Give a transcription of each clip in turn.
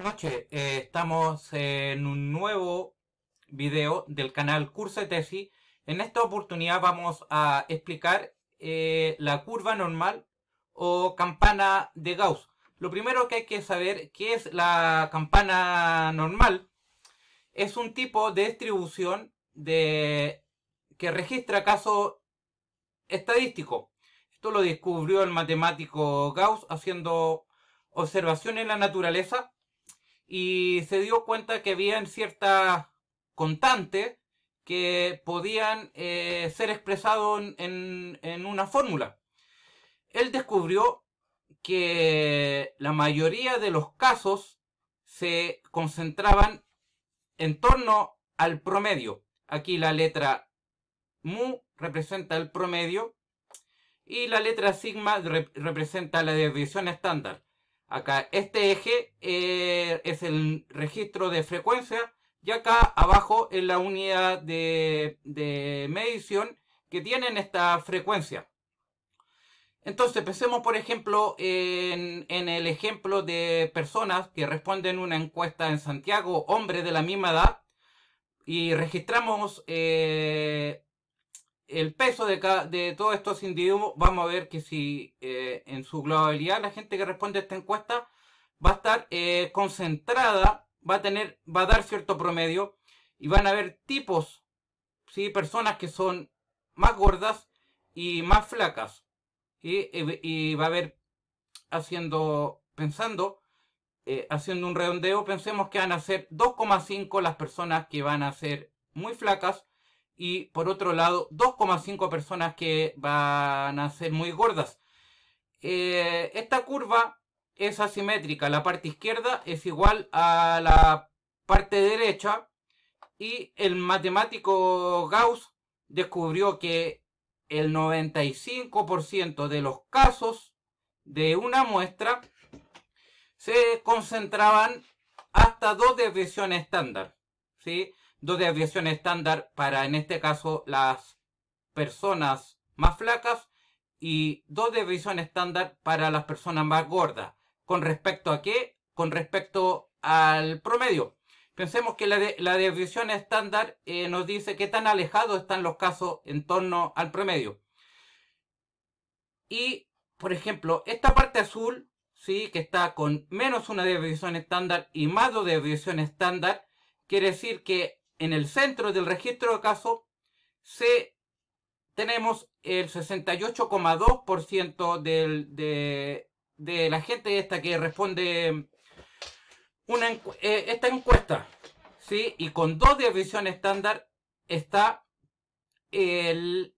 Buenas noches, eh, estamos en un nuevo video del canal Curso de Tesis. En esta oportunidad vamos a explicar eh, la curva normal o campana de Gauss. Lo primero que hay que saber qué es la campana normal. Es un tipo de distribución de, que registra casos estadísticos. Esto lo descubrió el matemático Gauss haciendo observación en la naturaleza y se dio cuenta que había ciertas constantes que podían eh, ser expresados en, una fórmula. Él descubrió que la mayoría de los casos se concentraban en torno al promedio. Aquí la letra mu representa el promedio y la letra sigma representa la desviación estándar. Acá este eje eh, es el registro de frecuencia y acá abajo es la unidad de, medición que tienen esta frecuencia. Entonces, pensemos, por ejemplo, en, el ejemplo de personas que responden una encuesta en Santiago, hombres de la misma edad, y registramos eh, el peso de, de todos estos individuos, vamos a ver que si eh, en su globalidad la gente que responde a esta encuesta va a estar eh, concentrada, va a tener, va a dar cierto promedio y van a haber tipos, ¿sí? personas que son más gordas y más flacas. Y, va a haber haciendo, pensando, eh, haciendo un redondeo, pensemos que van a ser 2,5 las personas que van a ser muy flacas y por otro lado 2,5 personas que van a ser muy gordas. Eh, esta curva es asimétrica, la parte izquierda es igual a la parte derecha y el matemático Gauss descubrió que el 95% de los casos de una muestra se concentraban hasta dos desviaciones estándar. ¿sí? dos desviaciones estándar para, en este caso, las personas más flacas y dos desviaciones estándar para las personas más gordas. ¿Con respecto a qué? Con respecto al promedio. Pensemos que la, desviación estándar eh, nos dice qué tan alejados están los casos en torno al promedio. Y, por ejemplo, esta parte azul, ¿sí? que está con menos una desviación estándar y más dos desviación estándar, quiere decir que en el centro del registro de casos tenemos el 68,2% de, de la gente esta que responde una eh, esta encuesta, ¿sí? Y con dos división estándar está el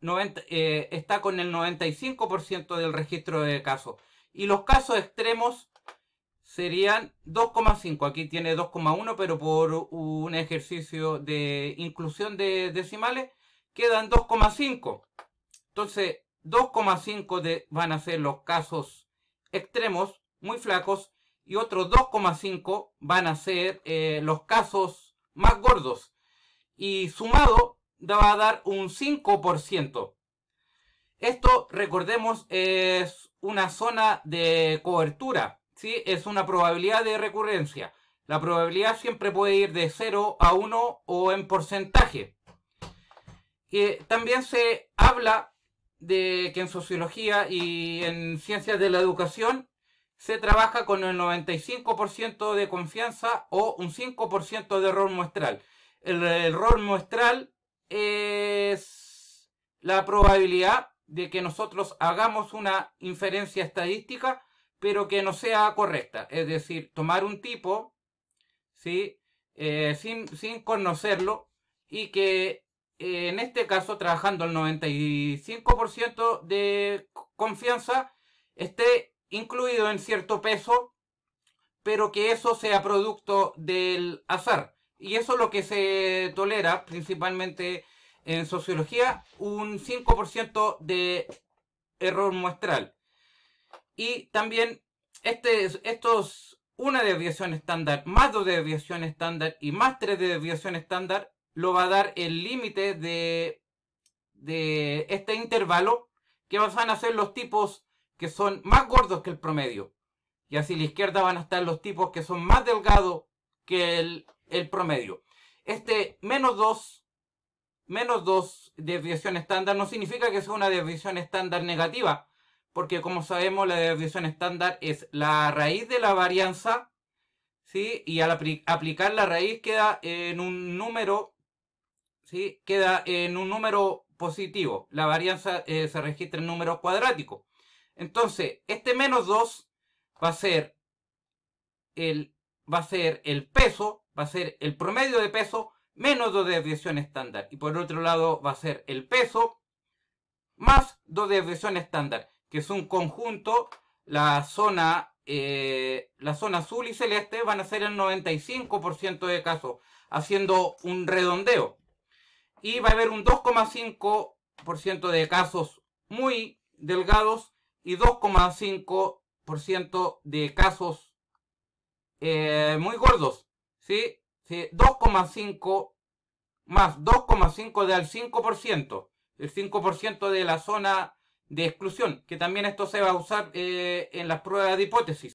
90, eh, está con el 95% del registro de casos. Y los casos extremos serían 2,5. Aquí tiene 2,1, pero por un ejercicio de inclusión de decimales, quedan 2,5. Entonces, 2,5 van a ser los casos extremos, muy flacos, y otros 2,5 van a ser eh, los casos más gordos. Y sumado va a dar un 5%. Esto, recordemos, es una zona de cobertura es una probabilidad de recurrencia. La probabilidad siempre puede ir de 0 a 1 o en porcentaje. también se habla de que en sociología y en ciencias de la educación se trabaja con el 95% de confianza o un 5% de error muestral. El error muestral es la probabilidad de que nosotros hagamos una inferencia estadística pero que no sea correcta. Es decir, tomar un tipo, ¿sí? Eh, sin, conocerlo y que eh, en este caso, trabajando el 95% de confianza, esté incluido en cierto peso, pero que eso sea producto del azar. Y eso es lo que se tolera principalmente en sociología, un 5% de error muestral. Y también este, estos una desviación estándar, más dos de desviación estándar y más tres de desviación estándar lo va a dar el límite de, de este intervalo que van a ser los tipos que son más gordos que el promedio. Y así a la izquierda van a estar los tipos que son más delgados que el, el promedio. Este menos dos menos 2 desviación estándar no significa que sea una desviación estándar negativa, porque como sabemos la desviación estándar es la raíz de la varianza, ¿sí? Y al aplicar la raíz queda en un número, ¿sí? Queda en un número positivo. La varianza eh, se registra en número cuadrático. Entonces, este menos 2 va a ser el, va a ser el peso, va a ser el promedio de peso menos 2 de desviación estándar. Y por otro lado va a ser el peso más 2 de desviación estándar que es un conjunto, la zona, eh, la zona azul y celeste van a ser el 95% de casos, haciendo un redondeo. Y va a haber un 2,5% de casos muy delgados y 2,5% de casos eh, muy gordos. ¿sí? 2,5 más 2,5 del al 5%. El 5% de la zona de exclusión, que también esto se va a usar eh, en las pruebas de hipótesis.